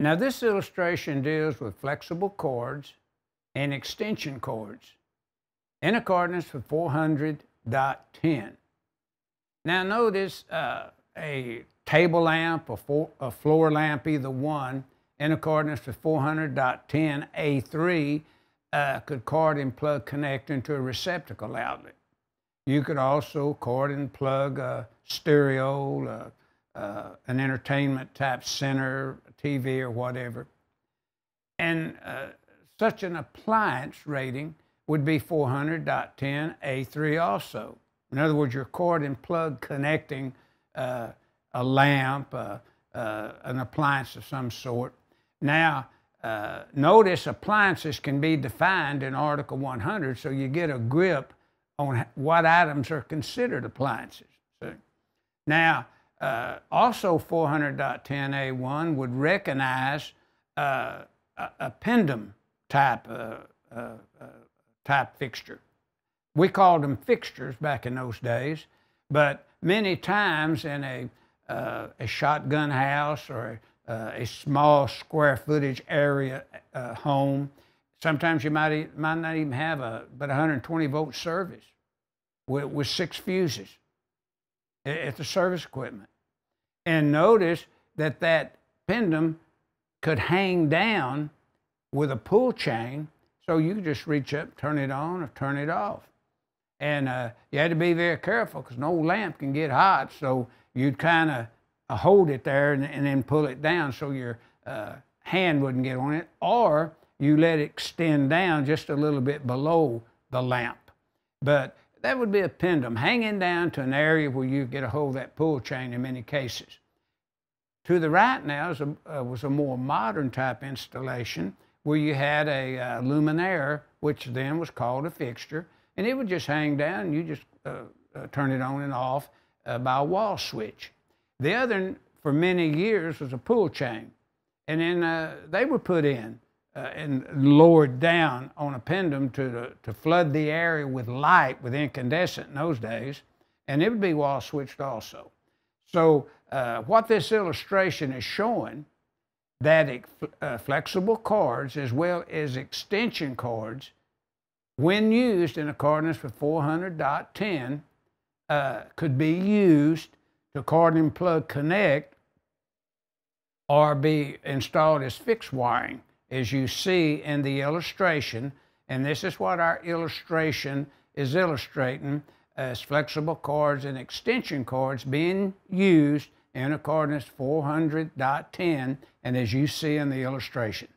Now this illustration deals with flexible cords and extension cords in accordance with 400.10. Now notice uh, a table lamp, a, a floor lamp, either one, in accordance with 400.10A3 uh, could cord and plug connect into a receptacle outlet. You could also cord and plug a stereo, a, uh, uh, an entertainment type center TV or whatever. And uh, such an appliance rating would be 400.10A3 also. In other words, your cord and plug connecting uh, a lamp, uh, uh an appliance of some sort. Now, uh, notice appliances can be defined in Article 100, so you get a grip on what items are considered appliances. now, uh, also 400.10A1 would recognize uh, a pendulum type, uh, uh, uh, type fixture. We called them fixtures back in those days, but many times in a, uh, a shotgun house or a small square footage area home, sometimes you might, might not even have a but 120 volt service with, with six fuses at the service equipment. And notice that that pendulum could hang down with a pull chain, so you could just reach up, turn it on, or turn it off. And uh, you had to be very careful because an old lamp can get hot, so you'd kind of uh, hold it there and, and, then pull it down so your uh, hand wouldn't get on it, or you let it extend down just a little bit below the lamp. But that would be a pendulum hanging down to an area where you get a hold of that pull chain in many cases. To the right now a, uh, was a more modern type installation where you had a uh, luminaire, which then was called a fixture, and it would just hang down. you just uh, uh turn it on and off uh, by a wall switch. The other, for many years, was a pull chain, and then uh, they were put in uh, and lowered down on a pendulum to, to flood the area with light, with incandescent in those days, and it would be wall switched also. So uh, what this illustration is showing that it, uh, flexible cords as well as extension cords, when used in accordance with 400.10, uh, could be used to cord and plug connect or be installed as fixed wiring as you see in the illustration, and this is what our illustration is illustrating as flexible cords and extension cords being used in accordance 400.10 and as you see in the illustration.